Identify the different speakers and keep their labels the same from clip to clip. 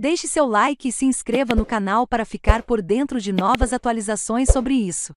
Speaker 1: Deixe seu like e se inscreva no canal para ficar por dentro de novas atualizações sobre isso.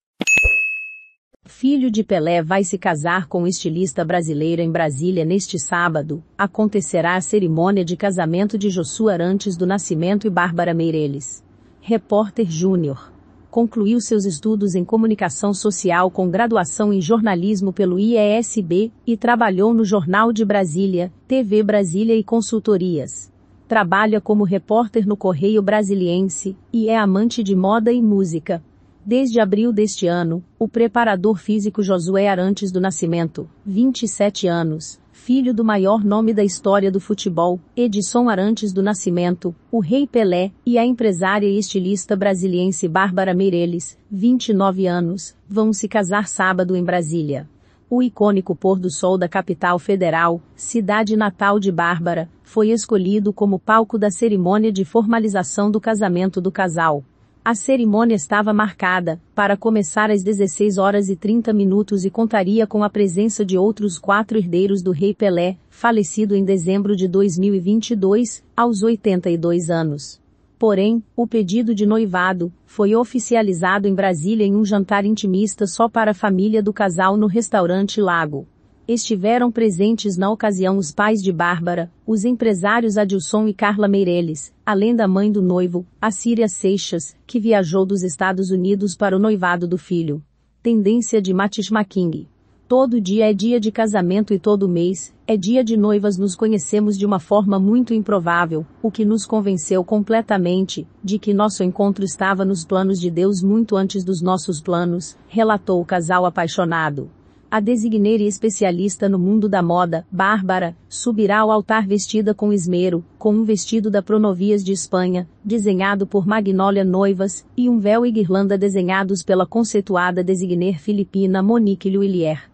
Speaker 1: Filho de Pelé vai se casar com estilista brasileira em Brasília neste sábado. Acontecerá a cerimônia de casamento de Josué Arantes do Nascimento e Bárbara Meireles. Repórter Júnior. Concluiu seus estudos em comunicação social com graduação em jornalismo pelo IESB e trabalhou no Jornal de Brasília, TV Brasília e consultorias. Trabalha como repórter no Correio Brasiliense e é amante de moda e música. Desde abril deste ano, o preparador físico Josué Arantes do Nascimento, 27 anos, filho do maior nome da história do futebol, Edson Arantes do Nascimento, o Rei Pelé, e a empresária e estilista brasiliense Bárbara Meirelles, 29 anos, vão se casar sábado em Brasília. O icônico pôr do sol da capital federal, cidade natal de Bárbara, foi escolhido como palco da cerimônia de formalização do casamento do casal. A cerimônia estava marcada para começar às 16 horas e 30 minutos e contaria com a presença de outros quatro herdeiros do rei Pelé, falecido em dezembro de 2022, aos 82 anos. Porém, o pedido de noivado foi oficializado em Brasília em um jantar intimista só para a família do casal no restaurante Lago. Estiveram presentes na ocasião os pais de Bárbara, os empresários Adilson e Carla Meireles, além da mãe do noivo, a Síria Seixas, que viajou dos Estados Unidos para o noivado do filho. Tendência de Matis King. Todo dia é dia de casamento e todo mês é dia de noivas. Nos conhecemos de uma forma muito improvável, o que nos convenceu completamente de que nosso encontro estava nos planos de Deus muito antes dos nossos planos, relatou o casal apaixonado. A designeira especialista no mundo da moda, Bárbara, subirá ao altar vestida com esmero, com um vestido da Pronovias de Espanha, desenhado por Magnólia Noivas, e um véu e guirlanda desenhados pela conceituada designer filipina Monique Lhuillier.